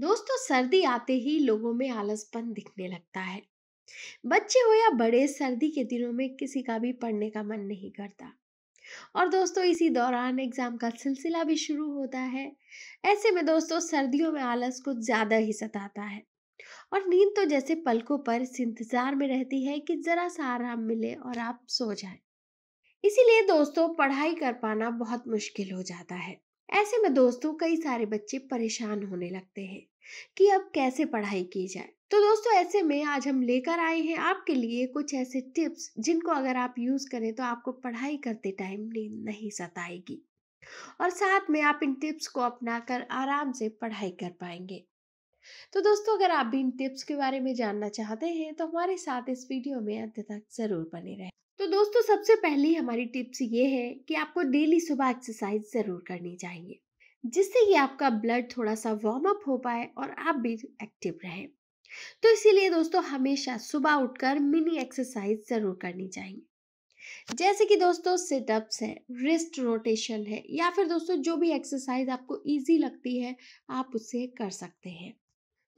दोस्तों सर्दी आते ही लोगों में आलसपन दिखने लगता है बच्चे हो या बड़े सर्दी के दिनों में किसी का भी पढ़ने का मन नहीं करता और दोस्तों इसी दौरान एग्जाम का सिलसिला भी शुरू होता है ऐसे में दोस्तों सर्दियों में आलस कुछ ज़्यादा ही सताता है और नींद तो जैसे पलकों पर इस इंतज़ार में रहती है कि ज़रा सा आराम मिले और आप सो जाए इसीलिए दोस्तों पढ़ाई कर पाना बहुत मुश्किल हो जाता है ऐसे में दोस्तों कई सारे बच्चे परेशान होने लगते हैं कि अब कैसे पढ़ाई की जाए तो दोस्तों ऐसे में आज हम लेकर आए हैं आपके लिए कुछ ऐसे टिप्स जिनको अगर आप यूज़ करें तो आपको पढ़ाई करते टाइम नींद नहीं सताएगी और साथ में आप इन टिप्स को अपना कर आराम से पढ़ाई कर पाएंगे तो दोस्तों अगर आप भी इन टिप्स के बारे में जानना चाहते हैं तो हमारे साथ इस वीडियो में अंत तक ज़रूर बने रहें तो दोस्तों सबसे पहली हमारी टिप्स ये है कि आपको डेली सुबह एक्सरसाइज ज़रूर करनी चाहिए जिससे कि आपका ब्लड थोड़ा सा वार्म अप हो पाए और आप भी एक्टिव रहें तो इसीलिए दोस्तों हमेशा सुबह उठकर मिनी एक्सरसाइज ज़रूर करनी चाहिए जैसे कि दोस्तों सिटअप्स है रिस्ट रोटेशन है या फिर दोस्तों जो भी एक्सरसाइज आपको इजी लगती है आप उसे कर सकते हैं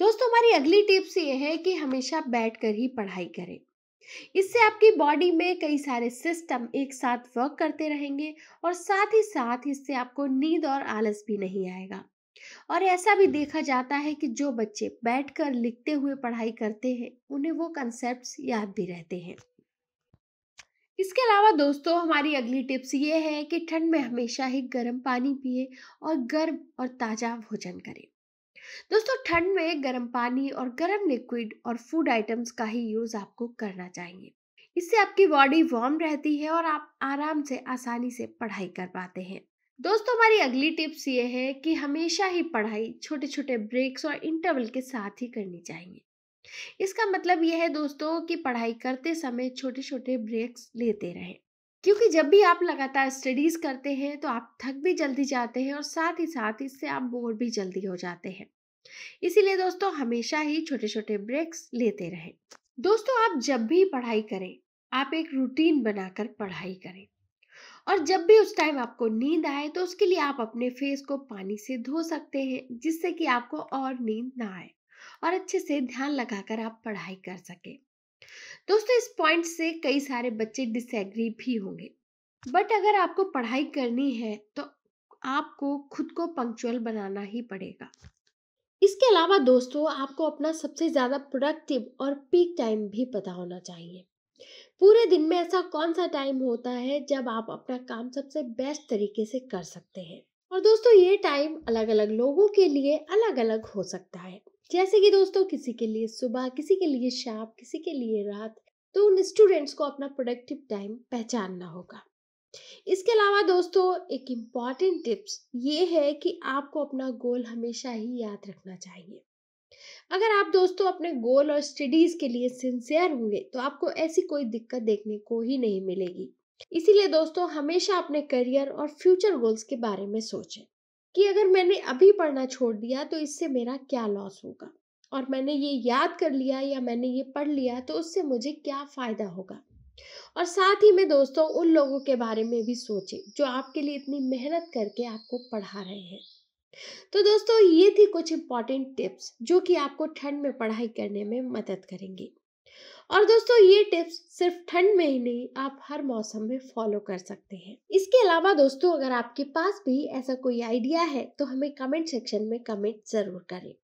दोस्तों हमारी अगली टिप्स ये है कि हमेशा बैठ कर ही पढ़ाई करें इससे आपकी बॉडी में कई सारे सिस्टम एक साथ वर्क करते रहेंगे और साथ ही साथ इससे आपको नींद और आलस भी नहीं आएगा और ऐसा भी देखा जाता है कि जो बच्चे बैठकर लिखते हुए पढ़ाई करते हैं उन्हें वो कंसेप्ट याद भी रहते हैं इसके अलावा दोस्तों हमारी अगली टिप्स ये है कि ठंड में हमेशा ही गर्म पानी पिए और गर्म और ताज़ा भोजन करें दोस्तों ठंड में गर्म पानी और गर्म लिक्विड और फूड आइटम्स का ही यूज़ आपको करना चाहिए इससे आपकी बॉडी वार्म रहती है और आप आराम से आसानी से पढ़ाई कर पाते हैं दोस्तों हमारी अगली टिप्स ये है कि हमेशा ही पढ़ाई छोटे छोटे ब्रेक्स और इंटरवल के साथ ही करनी चाहिए इसका मतलब यह है दोस्तों कि पढ़ाई करते समय छोटे छोटे ब्रेक्स लेते रहें क्योंकि जब भी आप लगातार स्टडीज़ करते हैं तो आप थक भी जल्दी जाते हैं और साथ ही साथ इससे आप बोर भी जल्दी हो जाते हैं इसीलिए दोस्तों हमेशा ही छोटे छोटे ब्रेक्स लेते रहें दोस्तों आप जब भी पढ़ाई करें आप एक रूटीन बनाकर पढ़ाई करें और जब भी उस टाइम आपको नींद आए तो उसके लिए आप अपने फेस को पानी से धो सकते हैं जिससे कि आपको और नींद ना आए और अच्छे से ध्यान लगाकर आप पढ़ाई कर सके दोस्तों इस पॉइंट से कई सारे बच्चे डिसएग्री भी होंगे बट अगर आपको पढ़ाई करनी है तो आपको खुद को पंक्चुअल बनाना ही पड़ेगा इसके अलावा दोस्तों आपको अपना सबसे ज़्यादा प्रोडक्टिव और पीक टाइम भी पता होना चाहिए पूरे दिन में ऐसा कौन सा टाइम होता है जब आप अपना काम सबसे बेस्ट तरीके से कर सकते हैं और दोस्तों ये टाइम अलग अलग लोगों के लिए अलग अलग हो सकता है जैसे कि दोस्तों किसी के लिए सुबह किसी के लिए शाम किसी के लिए रात तो उन स्टूडेंट्स को अपना प्रोडक्टिव टाइम पहचानना होगा इसके अलावा दोस्तों एक इम्पॉर्टेंट टिप्स ये है कि आपको अपना गोल हमेशा ही याद रखना चाहिए अगर आप दोस्तों अपने गोल और स्टडीज के लिए सिंसियर होंगे तो आपको ऐसी कोई दिक्कत देखने को ही नहीं मिलेगी इसीलिए दोस्तों हमेशा अपने करियर और फ्यूचर गोल्स के बारे में सोचें कि अगर मैंने अभी पढ़ना छोड़ दिया तो इससे मेरा क्या लॉस होगा और मैंने ये याद कर लिया या मैंने ये पढ़ लिया तो उससे मुझे क्या फ़ायदा होगा और साथ ही में दोस्तों उन लोगों के बारे में भी सोचें जो आपके लिए इतनी मेहनत करके आपको पढ़ा रहे हैं तो दोस्तों ये थी कुछ इंपॉर्टेंट टिप्स जो कि आपको ठंड में पढ़ाई करने में मदद करेंगे और दोस्तों ये टिप्स सिर्फ ठंड में ही नहीं आप हर मौसम में फॉलो कर सकते हैं इसके अलावा दोस्तों अगर आपके पास भी ऐसा कोई आइडिया है तो हमें कमेंट सेक्शन में कमेंट जरूर करें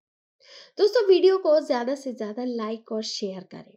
दोस्तों वीडियो को ज़्यादा से ज़्यादा लाइक और शेयर करें